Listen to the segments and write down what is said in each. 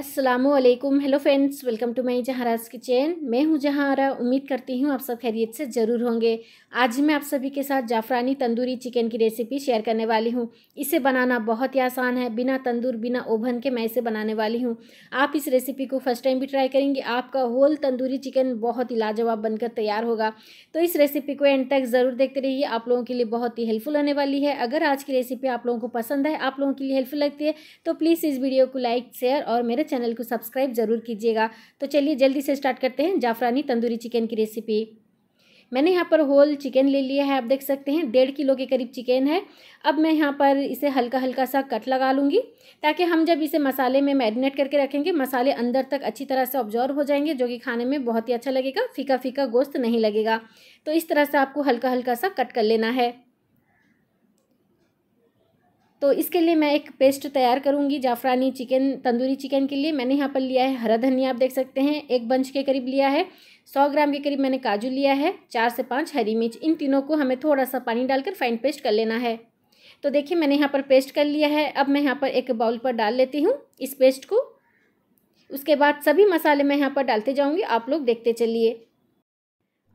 Aslam hello friends welcome to my जहाँराज kitchen मैं हूँ जहाँरा उम्मीद करती हूँ आप सब खैरियत से ज़रूर होंगे आज मैं आप सभी के साथ जाफरानी तंदूरी चिकन की रेसिपी शेयर करने वाली हूँ इसे बनाना बहुत ही आसान है बिना तंदूर बिना ओवन के मैं इसे बनाने वाली हूँ आप इस रेसिपी को फर्स्ट टाइम भी ट्राई करेंगे आपका होल तंदूरी चिकन बहुत ही लाजवाब बनकर तैयार होगा तो इस रेसिपी को एंड तक ज़रूर देखते रहिए आप लोगों के लिए बहुत ही हेल्पफुल होने वाली है अगर आज की रेसिपी आप लोगों को पसंद है आप लोगों के लिए हेल्पफुल लगती है तो प्लीज़ इस वीडियो को लाइक शेयर और मेरे चैनल को सब्सक्राइब ज़रूर कीजिएगा तो चलिए जल्दी से स्टार्ट करते हैं जाफरानी तंदूरी चिकन की रेसिपी मैंने यहाँ पर होल चिकन ले लिया है आप देख सकते हैं डेढ़ किलो के करीब चिकन है अब मैं यहाँ पर इसे हल्का हल्का सा कट लगा लूँगी ताकि हम जब इसे मसाले में मैरिनेट करके रखेंगे मसाले अंदर तक अच्छी तरह से ऑब्जॉर्व हो जाएंगे जो कि खाने में बहुत ही अच्छा लगेगा फीका फीका गोश्त नहीं लगेगा तो इस तरह से आपको हल्का हल्का सा कट कर लेना है तो इसके लिए मैं एक पेस्ट तैयार करूँगी जाफरानी चिकन तंदूरी चिकन के लिए मैंने यहाँ पर लिया है हरा धनिया आप देख सकते हैं एक बंच के करीब लिया है सौ ग्राम के करीब मैंने काजू लिया है चार से पाँच हरी मिर्च इन तीनों को हमें थोड़ा सा पानी डालकर फाइन पेस्ट कर लेना है तो देखिए मैंने यहाँ पर पेस्ट कर लिया है अब मैं यहाँ पर एक बाउल पर डाल लेती हूँ इस पेस्ट को उसके बाद सभी मसाले मैं यहाँ पर डालते जाऊँगी आप लोग देखते चलिए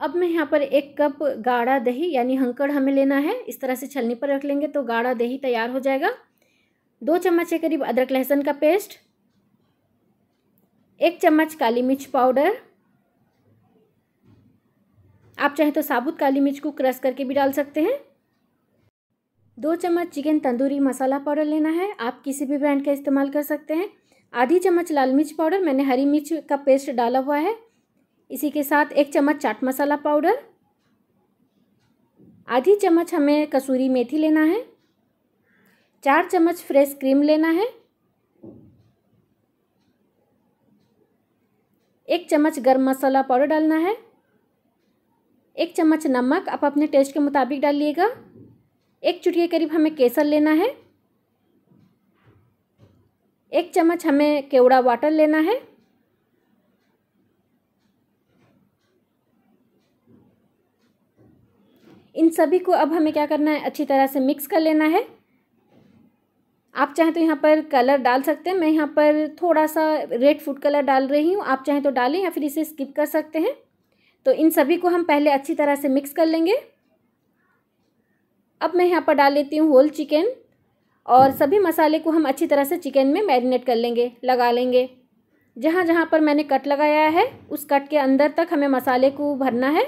अब मैं यहाँ पर एक कप गाढ़ा दही यानी हंकड़ हमें लेना है इस तरह से छलनी पर रख लेंगे तो गाढ़ा दही तैयार हो जाएगा दो चम्मच के करीब अदरक लहसुन का पेस्ट एक चम्मच काली मिर्च पाउडर आप चाहें तो साबुत काली मिर्च को क्रश करके भी डाल सकते हैं दो चम्मच चिकन तंदूरी मसाला पाउडर लेना है आप किसी भी ब्रांड का इस्तेमाल कर सकते हैं आधी चम्मच लाल मिर्च पाउडर मैंने हरी मिर्च का पेस्ट डाला हुआ है इसी के साथ एक चम्मच चाट मसाला पाउडर आधी चम्मच हमें कसूरी मेथी लेना है चार चम्मच फ्रेश क्रीम लेना है एक चम्मच गर्म मसाला पाउडर डालना है एक चम्मच नमक आप अपने टेस्ट के मुताबिक डालिएगा एक चुटिया करीब हमें केसर लेना है एक चम्मच हमें केवड़ा वाटर लेना है इन सभी को अब हमें क्या करना है अच्छी तरह से मिक्स कर लेना है आप चाहें तो यहाँ पर कलर डाल सकते हैं मैं यहाँ पर थोड़ा सा रेड फूड कलर डाल रही हूँ आप चाहें तो डालें या फिर इसे स्किप कर सकते हैं तो इन सभी को हम पहले अच्छी तरह से मिक्स कर लेंगे अब मैं यहाँ पर डाल लेती हूँ होल चिकन और सभी मसाले को हम अच्छी तरह से चिकन में मैरिनेट कर लेंगे लगा लेंगे जहाँ जहाँ पर मैंने कट लगाया है उस कट के अंदर तक हमें मसाले को भरना है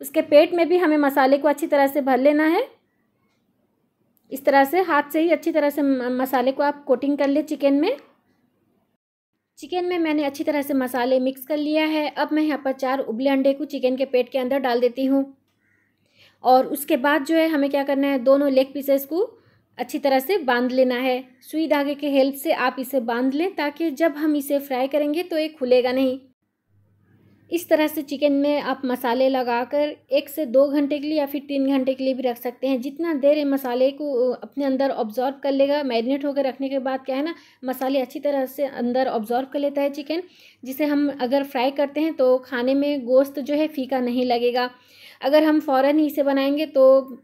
उसके पेट में भी हमें मसाले को अच्छी तरह से भर लेना है इस तरह से हाथ से ही अच्छी तरह से मसाले को आप कोटिंग कर ले चिकन में चिकन में मैंने अच्छी तरह से मसाले मिक्स कर लिया है अब मैं यहाँ पर चार उबले अंडे को चिकन के पेट के अंदर डाल देती हूँ और उसके बाद जो है हमें क्या करना है दोनों लेग पीसेस को अच्छी तरह से बांध लेना है सुई धागे के हेल्प से आप इसे बांध लें ताकि जब हम इसे फ्राई करेंगे तो ये खुलेगा नहीं इस तरह से चिकन में आप मसाले लगाकर एक से दो घंटे के लिए या फिर तीन घंटे के लिए भी रख सकते हैं जितना देर है मसाले को अपने अंदर ऑब्जॉर्व कर लेगा मैरिनेट होकर रखने के बाद क्या है ना मसाले अच्छी तरह से अंदर ऑब्जॉर्व कर लेता है चिकन जिसे हम अगर फ्राई करते हैं तो खाने में गोश्त जो है फीका नहीं लगेगा अगर हम फौरन ही इसे बनाएंगे तो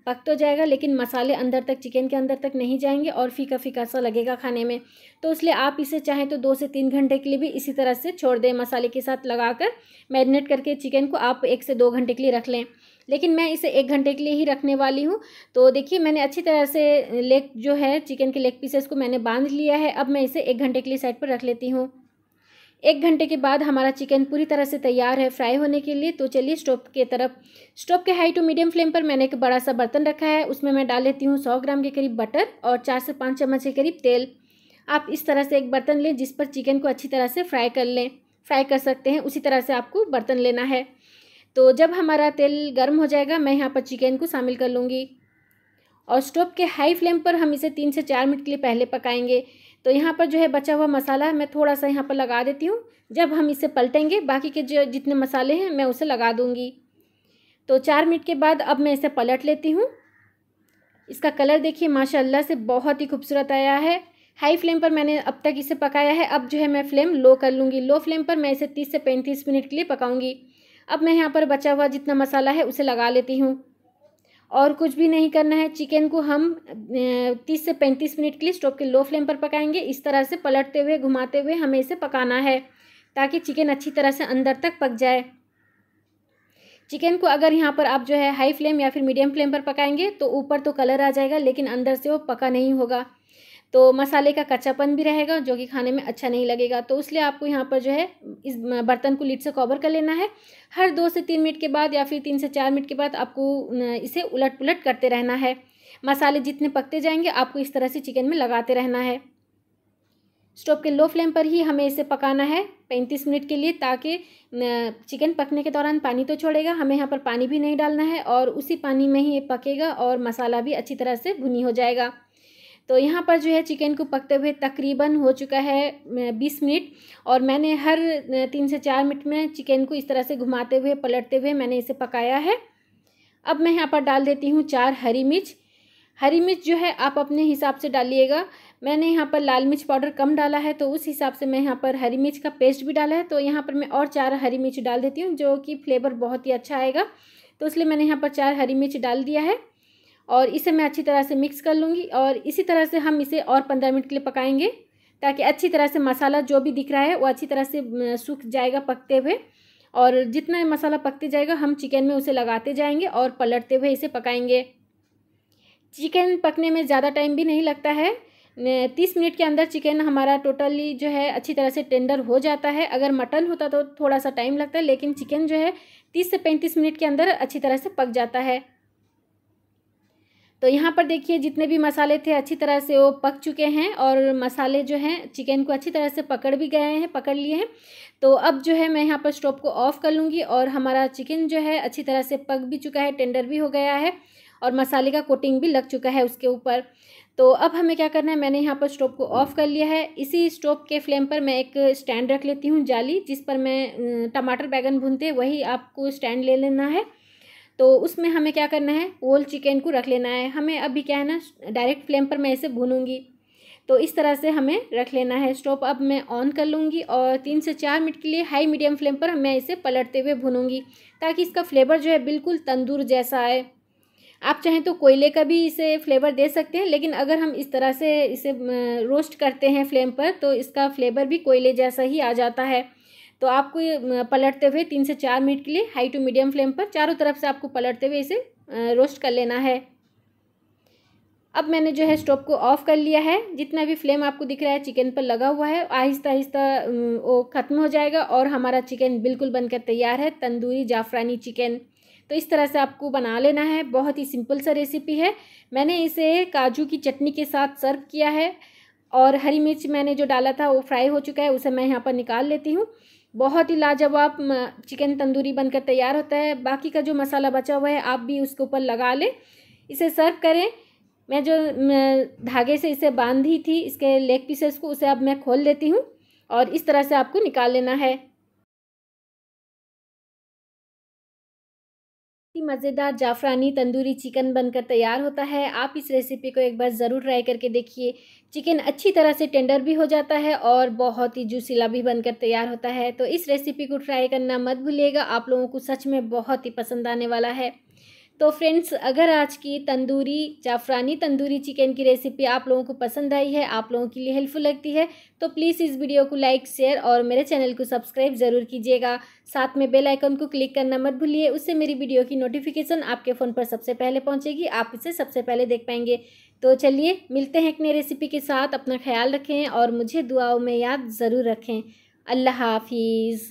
पक तो जाएगा लेकिन मसाले अंदर तक चिकन के अंदर तक नहीं जाएंगे और फीका फीका सा लगेगा खाने में तो इसलिए आप इसे चाहें तो दो से तीन घंटे के लिए भी इसी तरह से छोड़ दें मसाले के साथ लगाकर मैरिनेट करके चिकन को आप एक से दो घंटे के लिए रख लें लेकिन मैं इसे एक घंटे के लिए ही रखने वाली हूँ तो देखिए मैंने अच्छी तरह से लेग जो है चिकन के लेग पीसेस को मैंने बांध लिया है अब मैं इसे एक घंटे के लिए साइड पर रख लेती हूँ एक घंटे के बाद हमारा चिकन पूरी तरह से तैयार है फ्राई होने के लिए तो चलिए स्टोव के तरफ स्टोव के हाई टू मीडियम फ्लेम पर मैंने एक बड़ा सा बर्तन रखा है उसमें मैं डाल लेती हूँ सौ ग्राम के करीब बटर और चार से पाँच चम्मच के करीब तेल आप इस तरह से एक बर्तन लें जिस पर चिकन को अच्छी तरह से फ्राई कर लें फ्राई कर सकते हैं उसी तरह से आपको बर्तन लेना है तो जब हमारा तेल गर्म हो जाएगा मैं यहाँ पर चिकन को शामिल कर लूँगी और स्टोव के हाई फ्लेम पर हम इसे तीन से चार मिनट के लिए पहले पकाएंगे तो यहाँ पर जो है बचा हुआ मसाला है मैं थोड़ा सा यहाँ पर लगा देती हूँ जब हम इसे पलटेंगे बाकी के जो जितने मसाले हैं मैं उसे लगा दूँगी तो चार मिनट के बाद अब मैं इसे पलट लेती हूँ इसका कलर देखिए माशाल्लाह से बहुत ही खूबसूरत आया है हाई फ्लेम पर मैंने अब तक इसे पकाया है अब जो है मैं फ्लेम लो कर लूँगी लो फ्लेम पर मैं इसे तीस से पैंतीस मिनट के लिए पकाऊँगी अब मैं यहाँ पर बचा हुआ जितना मसाला है उसे लगा लेती हूँ और कुछ भी नहीं करना है चिकन को हम तीस से पैंतीस मिनट के लिए स्टोव के लो फ्लेम पर पकाएंगे इस तरह से पलटते हुए घुमाते हुए हमें इसे पकाना है ताकि चिकन अच्छी तरह से अंदर तक पक जाए चिकन को अगर यहाँ पर आप जो है हाई फ्लेम या फिर मीडियम फ्लेम पर पकाएंगे तो ऊपर तो कलर आ जाएगा लेकिन अंदर से वो पका नहीं होगा तो मसाले का कच्चापन भी रहेगा जो कि खाने में अच्छा नहीं लगेगा तो इसलिए आपको यहाँ पर जो है इस बर्तन को लीड से कवर कर लेना है हर दो से तीन मिनट के बाद या फिर तीन से चार मिनट के बाद आपको इसे उलट पुलट करते रहना है मसाले जितने पकते जाएंगे आपको इस तरह से चिकन में लगाते रहना है स्टोव के लो फ्लेम पर ही हमें इसे पकाना है पैंतीस मिनट के लिए ताकि चिकन पकने के दौरान पानी तो छोड़ेगा हमें यहाँ पर पानी भी नहीं डालना है और उसी पानी में ही ये पकेगा और मसाला भी अच्छी तरह से भुनी हो जाएगा तो यहाँ पर जो है चिकन को पकते हुए तकरीबन हो चुका है बीस मिनट और मैंने हर तीन से चार मिनट में चिकन को इस तरह से घुमाते हुए पलटते हुए मैंने इसे पकाया है अब मैं यहाँ पर डाल देती हूँ चार हरी मिर्च हरी मिर्च जो है आप अपने हिसाब से डालिएगा मैंने यहाँ पर लाल मिर्च पाउडर कम डाला है तो उस हिसाब से मैं यहाँ पर हरी मिर्च का पेस्ट भी डाला है तो यहाँ पर मैं और चार हरी मिर्च डाल देती हूँ जो कि फ्लेवर बहुत ही अच्छा आएगा तो इसलिए मैंने यहाँ पर चार हरी मिर्च डाल दिया है और इसे मैं अच्छी तरह से मिक्स कर लूँगी और इसी तरह से हम इसे और पंद्रह मिनट के लिए पकाएंगे ताकि अच्छी तरह से मसाला जो भी दिख रहा है वो अच्छी तरह से सूख जाएगा पकते हुए और जितना मसाला पकते जाएगा हम चिकन में उसे लगाते जाएंगे और पलटते हुए इसे पकाएंगे चिकन पकने में ज़्यादा टाइम भी नहीं लगता है तीस मिनट के अंदर चिकन हमारा टोटली जो है अच्छी तरह से टेंडर हो जाता है अगर मटन होता तो थोड़ा सा टाइम लगता है लेकिन चिकन जो है तीस से पैंतीस मिनट के अंदर अच्छी तरह से पक जाता है तो यहाँ पर देखिए जितने भी मसाले थे अच्छी तरह से वो पक चुके हैं और मसाले जो हैं चिकन को अच्छी तरह से पकड़ भी गए हैं पकड़ लिए हैं तो अब जो है मैं यहाँ पर स्टोव को ऑफ़ कर लूँगी और हमारा चिकन जो है अच्छी तरह से पक भी चुका है टेंडर भी हो गया है और मसाले का कोटिंग भी लग चुका है उसके ऊपर तो अब हमें क्या करना है मैंने यहाँ पर स्टोव को ऑफ़ कर लिया है इसी स्टोव के फ्लेम पर मैं एक स्टैंड रख लेती हूँ जाली जिस पर मैं टमाटर बैगन भूनते वही आपको स्टैंड ले लेना है तो उसमें हमें क्या करना है होल चिकन को रख लेना है हमें अभी क्या है ना डायरेक्ट फ्लेम पर मैं इसे भूनूंगी तो इस तरह से हमें रख लेना है स्टोव अब मैं ऑन कर लूँगी और तीन से चार मिनट के लिए हाई मीडियम फ्लेम पर मैं इसे पलटते हुए भूनूंगी ताकि इसका फ्लेवर जो है बिल्कुल तंदूर जैसा आए आप चाहें तो कोयले का भी इसे फ्लेवर दे सकते हैं लेकिन अगर हम इस तरह से इसे रोस्ट करते हैं फ्लेम पर तो इसका फ्लेवर भी कोयले जैसा ही आ जाता है तो आपको ये पलटते हुए तीन से चार मिनट के लिए हाई टू मीडियम फ्लेम पर चारों तरफ से आपको पलटते हुए इसे रोस्ट कर लेना है अब मैंने जो है स्टोव को ऑफ़ कर लिया है जितना भी फ्लेम आपको दिख रहा है चिकन पर लगा हुआ है आहिस्ता आहिस्ता वो ख़त्म हो जाएगा और हमारा चिकन बिल्कुल बनकर तैयार है तंदूरी जाफरानी चिकन तो इस तरह से आपको बना लेना है बहुत ही सिंपल सा रेसिपी है मैंने इसे काजू की चटनी के साथ सर्व किया है और हरी मिर्च मैंने जो डाला था वो फ्राई हो चुका है उसे मैं यहाँ पर निकाल लेती हूँ बहुत ही लाजवाब चिकन तंदूरी बनकर तैयार होता है बाकी का जो मसाला बचा हुआ है आप भी उसके ऊपर लगा लें इसे सर्व करें मैं जो धागे से इसे बांधी थी इसके लेग पीसेस को उसे अब मैं खोल लेती हूँ और इस तरह से आपको निकाल लेना है ही मज़ेदार जाफरानी तंदूरी चिकन बनकर तैयार होता है आप इस रेसिपी को एक बार ज़रूर ट्राई करके देखिए चिकन अच्छी तरह से टेंडर भी हो जाता है और बहुत ही जूसीला भी बनकर तैयार होता है तो इस रेसिपी को ट्राई करना मत भूलिएगा आप लोगों को सच में बहुत ही पसंद आने वाला है तो फ्रेंड्स अगर आज की तंदूरी जाफरानी तंदूरी चिकन की रेसिपी आप लोगों को पसंद आई है आप लोगों के लिए हेल्पफुल लगती है तो प्लीज़ इस वीडियो को लाइक शेयर और मेरे चैनल को सब्सक्राइब ज़रूर कीजिएगा साथ में बेल आइकन को क्लिक करना मत भूलिए उससे मेरी वीडियो की नोटिफिकेशन आपके फ़ोन पर सबसे पहले पहुँचेगी आप इसे सबसे पहले देख पाएंगे तो चलिए मिलते हैं एक नई रेसिपी के साथ अपना ख्याल रखें और मुझे दुआओं में याद ज़रूर रखें अल्लाह हाफिज़